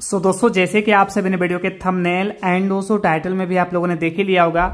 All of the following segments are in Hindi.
सो so, दोस्तों जैसे कि आप सभी ने वीडियो के थंबनेल एंड दोस्तों टाइटल में भी आप लोगों ने देख ही लिया होगा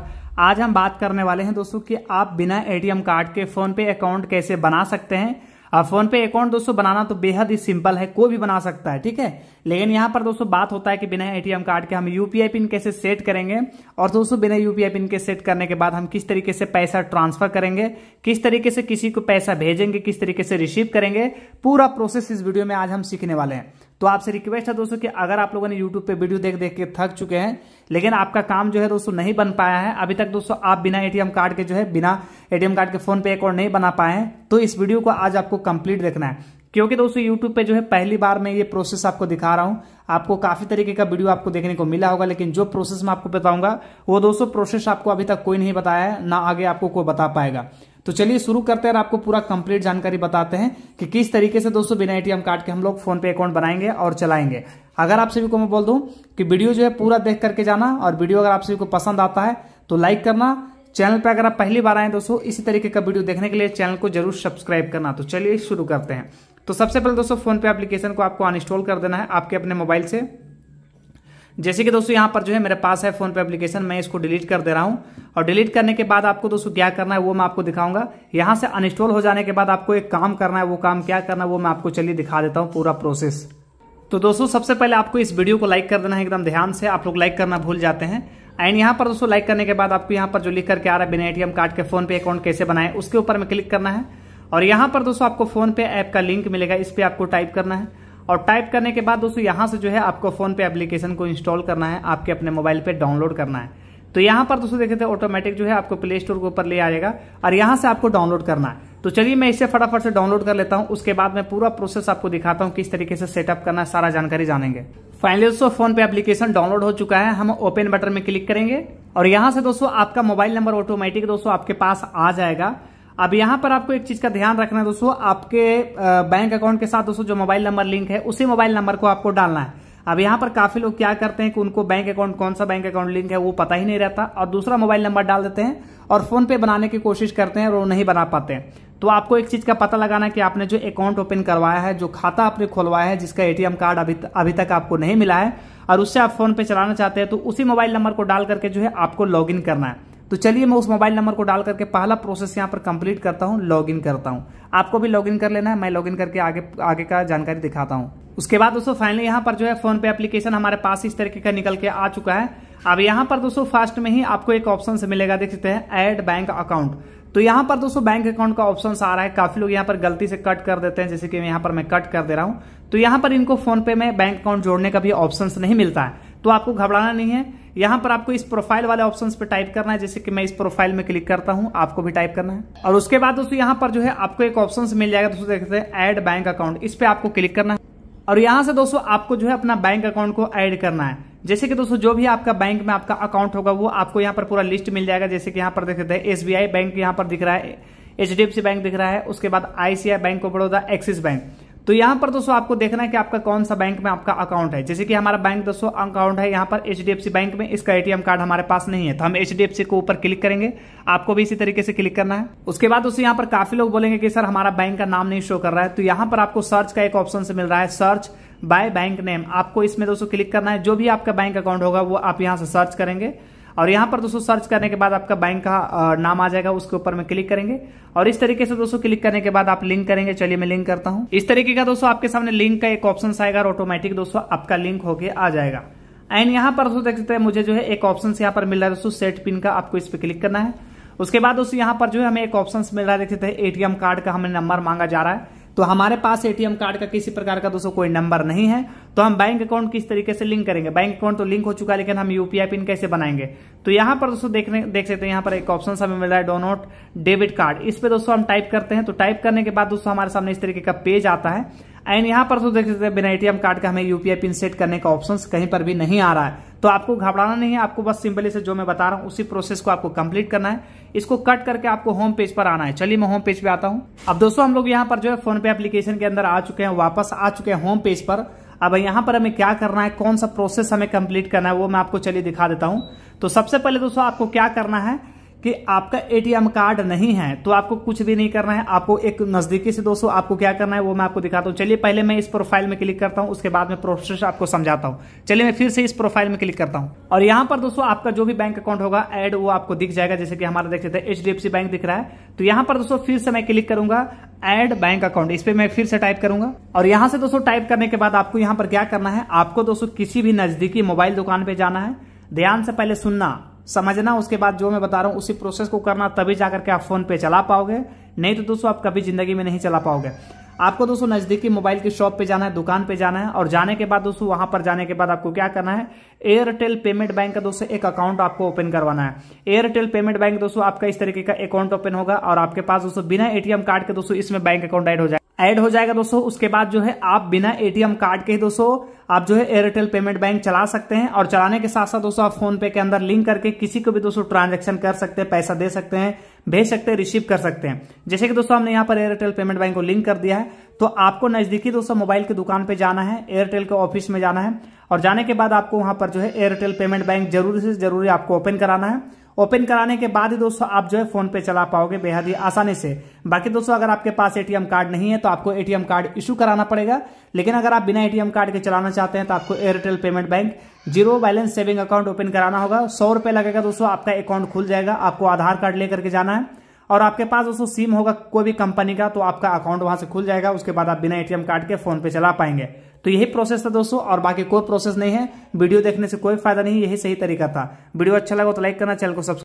आज हम बात करने वाले हैं दोस्तों कि आप बिना एटीएम कार्ड के फोन पे अकाउंट कैसे बना सकते हैं अब फोन पे अकाउंट दोस्तों बनाना तो बेहद ही सिंपल है कोई भी बना सकता है ठीक है लेकिन यहां पर दोस्तों बात होता है कि बिना एटीएम कार्ड के हम यूपीआई पिन कैसे सेट करेंगे और दोस्तों बिना यूपीआई पिन के सेट करने के बाद हम किस तरीके से पैसा ट्रांसफर करेंगे किस तरीके से किसी को पैसा भेजेंगे किस तरीके से रिसीव करेंगे पूरा प्रोसेस इस वीडियो में आज हम सीखने वाले हैं तो आपसे रिक्वेस्ट है दोस्तों कि अगर आप लोगों ने यूट्यूब पे वीडियो देख देख के थक चुके हैं लेकिन आपका काम जो है दोस्तों नहीं बन पाया है अभी तक दोस्तों आप बिना एटीएम कार्ड के जो है बिना एटीएम कार्ड के फोन पे अकाउंट नहीं बना पाए हैं तो इस वीडियो को आज आपको कंप्लीट देखना है क्योंकि दोस्तों यूट्यूब पे जो है पहली बार मैं ये प्रोसेस आपको दिखा रहा हूं आपको काफी तरीके का वीडियो आपको देखने को मिला होगा लेकिन जो प्रोसेस मैं आपको बताऊंगा वो दोस्तों प्रोसेस आपको अभी तक कोई नहीं बताया है ना आगे आपको कोई बता पाएगा तो चलिए शुरू करते हैं और आपको पूरा कंप्लीट जानकारी बताते हैं कि किस तरीके से दोस्तों बिना एटीएम कार्ड के हम लोग फोन पे अकाउंट बनाएंगे और चलाएंगे अगर आप सभी को मैं बोल दूं कि वीडियो जो है पूरा देख करके जाना और वीडियो अगर आप सभी को पसंद आता है तो लाइक करना चैनल पर अगर आप पहली बार आए दोस्तों इसी तरीके का वीडियो देखने के लिए चैनल को जरूर सब्सक्राइब करना तो चलिए शुरू करते हैं तो सबसे पहले दोस्तों फोन पे एप्लीकेशन को आपको अनइंस्टॉल कर देना है आपके अपने मोबाइल से जैसे कि दोस्तों यहाँ पर जो है मेरे पास है फोन पे एप्लीकेशन मैं इसको डिलीट कर दे रहा हूँ और डिलीट करने के बाद आपको दोस्तों क्या करना है वो मैं आपको दिखाऊंगा यहाँ से अनइंस्टॉल हो जाने के बाद आपको एक काम करना है वो काम क्या करना है वो मैं आपको चलिए दिखा देता हूँ पूरा प्रोसेस तो दोस्तों सबसे पहले आपको इस वीडियो को लाइक कर देना है एकदम ध्यान से आप लोग लाइक करना भूल जाते हैं एंड यहाँ पर दोस्तों लाइक करने के बाद आपको यहाँ पर जो लिख करके आ रहा है बिना एटीएम कार्ड के फोन पे अकाउंट कैसे बनाए उसके ऊपर में क्लिक करना है और यहाँ पर दोस्तों आपको फोन पे ऐप का लिंक मिलेगा इस पर आपको टाइप करना है और टाइप करने के बाद दोस्तों यहाँ से जो है आपको फोन पे एप्लीकेशन को इंस्टॉल करना है आपके अपने मोबाइल पे डाउनलोड करना है तो यहाँ पर दोस्तों देखे थे ऑटोमेटिक जो है आपको प्ले स्टोर के ऊपर ले आ जाएगा और यहाँ से आपको डाउनलोड करना है तो चलिए मैं इसे फटाफट से डाउनलोड कर लेता हूँ उसके बाद मैं पूरा प्रोसेस आपको दिखाता हूँ किस तरीके से सेटअप करना है सारा जानकारी जानेंगे फाइनली दोस्तों फोन पे एप्लीकेशन डाउनलोड हो चुका है हम ओपन बटन में क्लिक करेंगे और यहाँ से दोस्तों आपका मोबाइल नंबर ऑटोमेटिक दोस्तों आपके पास आ जाएगा अब यहां पर आपको एक चीज का ध्यान रखना है दोस्तों आपके बैंक अकाउंट के साथ दोस्तों जो मोबाइल नंबर लिंक है उसी मोबाइल नंबर को आपको डालना है अब यहां पर काफी लोग क्या करते हैं कि उनको बैंक अकाउंट कौन सा बैंक अकाउंट लिंक है वो पता ही नहीं रहता और दूसरा मोबाइल नंबर डाल देते हैं और फोन पे बनाने की कोशिश करते हैं और वो नहीं बना पाते तो आपको एक चीज का पता लगाना कि आपने जो अकाउंट ओपन करवाया है जो खाता आपने खोलवाया है जिसका एटीएम कार्ड अभी अभी तक आपको नहीं मिला है और उससे आप फोन पे चलाना चाहते हैं तो उसी मोबाइल नंबर को डाल करके जो है आपको लॉग करना है तो चलिए मैं उस मोबाइल नंबर को डाल करके पहला प्रोसेस यहाँ पर कंप्लीट करता हूँ लॉगिन करता हूँ आपको भी लॉगिन कर लेना है मैं लॉगिन करके आगे आगे का जानकारी दिखाता हूँ उसके बाद दोस्तों फाइनली यहाँ पर जो है फोन पे एप्लीकेशन हमारे पास इस तरीके का निकल के आ चुका है अब यहाँ पर दोस्तों फास्ट में ही आपको एक ऑप्शन से मिलेगा देख सकते हैं एड बैंक अकाउंट तो यहाँ पर दोस्तों बैंक अकाउंट का ऑप्शन आ रहा है काफी लोग यहाँ पर गलती से कट कर देते हैं जैसे कि यहाँ पर मैं कट कर दे रहा हूँ तो यहाँ पर इनको फोन पे में बैंक अकाउंट जोड़ने का भी ऑप्शन नहीं मिलता है तो आपको घबराना नहीं है यहां पर आपको इस प्रोफाइल वाले ऑप्शन पर टाइप करना है जैसे कि मैं इस प्रोफाइल में क्लिक करता हूं आपको भी टाइप करना है और उसके बाद दोस्तों यहां पर जो है आपको एक ऑप्शन मिल जाएगा दोस्तों देखते हैं एड बैंक अकाउंट इस पर आपको क्लिक करना है और यहां से दोस्तों आपको जो है अपना बैंक अकाउंट को ऐड करना है जैसे कि दोस्तों जो भी आपका बैंक में आपका अकाउंट होगा वो आपको यहाँ पर पूरा लिस्ट मिल जाएगा जैसे कि यहाँ पर देख सकते हैं एसबीआई बैंक यहाँ पर दिख रहा है एच बैंक दिख रहा है उसके बाद ICI bank of Baroda Axis bank तो यहां पर दोस्तों आपको देखना है कि आपका कौन सा बैंक में आपका अकाउंट है जैसे कि हमारा बैंक दोस्तों अकाउंट है यहाँ पर एच बैंक में इसका एटीएम कार्ड हमारे पास नहीं है तो हम एच को ऊपर क्लिक करेंगे आपको भी इसी तरीके से क्लिक करना है उसके बाद दोस्तों यहाँ पर काफी लोग बोलेंगे कि सर हमारा बैंक का नाम नहीं शो कर रहा है तो यहां पर आपको सर्च का एक ऑप्शन से मिल रहा है सर्च बाय बैंक नेम आपको इसमें दोस्तों क्लिक करना है जो भी आपका बैंक अकाउंट होगा वो आप यहां से सर्च करेंगे और यहां पर दोस्तों सर्च करने के बाद आपका बैंक का नाम आ जाएगा उसके ऊपर में क्लिक करेंगे और इस तरीके से दोस्तों क्लिक करने के बाद आप लिंक करेंगे चलिए मैं लिंक करता हूं इस तरीके का दोस्तों आपके सामने लिंक का एक ऑप्शन आएगा और ऑटोमेटिक दोस्तों आपका लिंक होके आ जाएगा एंड यहाँ पर दोस्तों देख सकते हैं मुझे जो है एक ऑप्शन यहाँ पर मिल रहा है दोस्तों सेट पिन का आपको इस पर क्लिक करना है उसके बाद दोस्तों यहाँ पर जो है हमें एक ऑप्शन मिल रहा है देख सकते हैं एटीएम कार्ड का हमें नंबर मांगा जा रहा है तो हमारे पास एटीएम कार्ड का किसी प्रकार का दोस्तों कोई नंबर नहीं है तो हम बैंक अकाउंट किस तरीके से लिंक करेंगे बैंक अकाउंट तो लिंक हो चुका है लेकिन हम यूपीआई पिन कैसे बनाएंगे तो यहाँ पर दोस्तों देखने देख सकते हैं यहां पर एक ऑप्शन हमें मिल रहा है डोनोट डेबिट कार्ड इस पर दोस्तों हम टाइप करते हैं तो टाइप करने के बाद दोस्तों हमारे सामने इस तरीके का पेज आता है एंड यहाँ पर तो देख सकते हैं बिना एटीएम कार्ड का हमें यूपीआई पिन सेट करने का ऑप्शन कहीं पर भी नहीं आ रहा है तो आपको घबराना नहीं है आपको बस सिंपली से जो मैं बता रहा हूँ उसी प्रोसेस को आपको कंप्लीट करना है इसको कट करके आपको होम पेज पर आना है चलिए मैं होम पेज पे आता हूँ अब दोस्तों हम लोग यहाँ पर जो है फोन पे एप्लीकेशन के अंदर आ चुके हैं वापस आ चुके हैं होम पेज पर अब यहाँ पर हमें क्या करना है कौन सा प्रोसेस हमें कंप्लीट करना है वो मैं आपको चलिए दिखा देता हूँ तो सबसे पहले दोस्तों आपको क्या करना है कि आपका एटीएम कार्ड नहीं है तो आपको कुछ भी नहीं करना है आपको एक नजदीकी से दोस्तों आपको क्या करना है वो मैं आपको दिखाता हूँ चलिए पहले मैं इस प्रोफाइल में क्लिक करता हूं उसके बाद में प्रोसेस आपको समझाता हूं चलिए मैं फिर से इस प्रोफाइल में क्लिक करता हूँ और यहां पर दोस्तों आपका जो भी बैंक अकाउंट होगा एड वो आपको दिख जाएगा जैसे कि हमारा देख सकते हैं एच बैंक दिख रहा है तो यहाँ पर दोस्तों फिर से मैं क्लिक करूंगा एड बैंक अकाउंट इस पर मैं फिर से टाइप करूंगा और यहाँ से दोस्तों टाइप करने के बाद आपको यहाँ पर क्या करना है आपको दोस्तों किसी भी नजदीकी मोबाइल दुकान पर जाना है ध्यान से पहले सुनना समझना उसके बाद जो मैं बता रहा हूँ उसी प्रोसेस को करना तभी जाकर के आप फोन पे चला पाओगे नहीं तो दोस्तों आप कभी जिंदगी में नहीं चला पाओगे आपको दोस्तों नजदीकी मोबाइल की शॉप पे जाना है दुकान पे जाना है और जाने के बाद दोस्तों वहां पर जाने के बाद आपको क्या करना है एयरटेल पेमेंट बैंक का दोस्तों एक अकाउंट आपको ओपन करवाना है एयरटेल पेमेंट बैंक दोस्तों आपका इस तरीके का अकाउंट ओपन होगा और आपके पास दोस्तों बिना एटीएम कार्ड के दोस्तों इसमें बैंक अकाउंट एड हो जाएगा ऐड हो जाएगा दोस्तों उसके बाद जो है आप बिना एटीएम कार्ड के ही दोस्तों आप जो है एयरटेल पेमेंट बैंक चला सकते हैं और चलाने के साथ साथ दोस्तों आप फोन पे के अंदर लिंक करके किसी को भी दोस्तों ट्रांजेक्शन कर सकते हैं पैसा दे सकते हैं भेज सकते हैं रिसीव कर सकते हैं जैसे कि दोस्तों हमने यहाँ पर एयरटेल पेमेंट बैंक को लिंक कर दिया है तो आपको नजदीकी दोस्तों मोबाइल की दुकान पर जाना है एयरटेल के ऑफिस में जाना है और जाने के बाद आपको वहां पर जो है एयरटेल पेमेंट बैंक जरूरी से जरूरी आपको ओपन कराना है ओपन कराने के बाद ही दोस्तों आप जो है फोन पे चला पाओगे बेहद ही आसानी से बाकी दोस्तों अगर आपके पास एटीएम कार्ड नहीं है तो आपको एटीएम कार्ड इशू कराना पड़ेगा लेकिन अगर आप बिना एटीएम कार्ड के चलाना चाहते हैं तो आपको Airtel payment bank zero balance saving account open कराना होगा सौ रुपये लगेगा दोस्तों आपका अकाउंट खुल जाएगा आपको आधार कार्ड लेकर के जाना है और आपके पास दोस्तों सिम होगा कोई भी कंपनी का तो आपका अकाउंट वहां से खुल जाएगा उसके बाद आप बिना एटीएम कार्ड के फोन पे चला पाएंगे तो यही प्रोसेस था दोस्तों और बाकी कोई प्रोसेस नहीं है वीडियो देखने से कोई फायदा नहीं यही सही तरीका था वीडियो अच्छा लगा तो लाइक करना चैनल को सब्सक्राइब